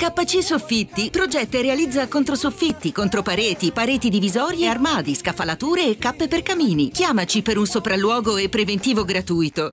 KC Soffitti progetta e realizza controsoffitti, contropareti, pareti divisorie, armadi, scaffalature e cappe per camini. Chiamaci per un sopralluogo e preventivo gratuito.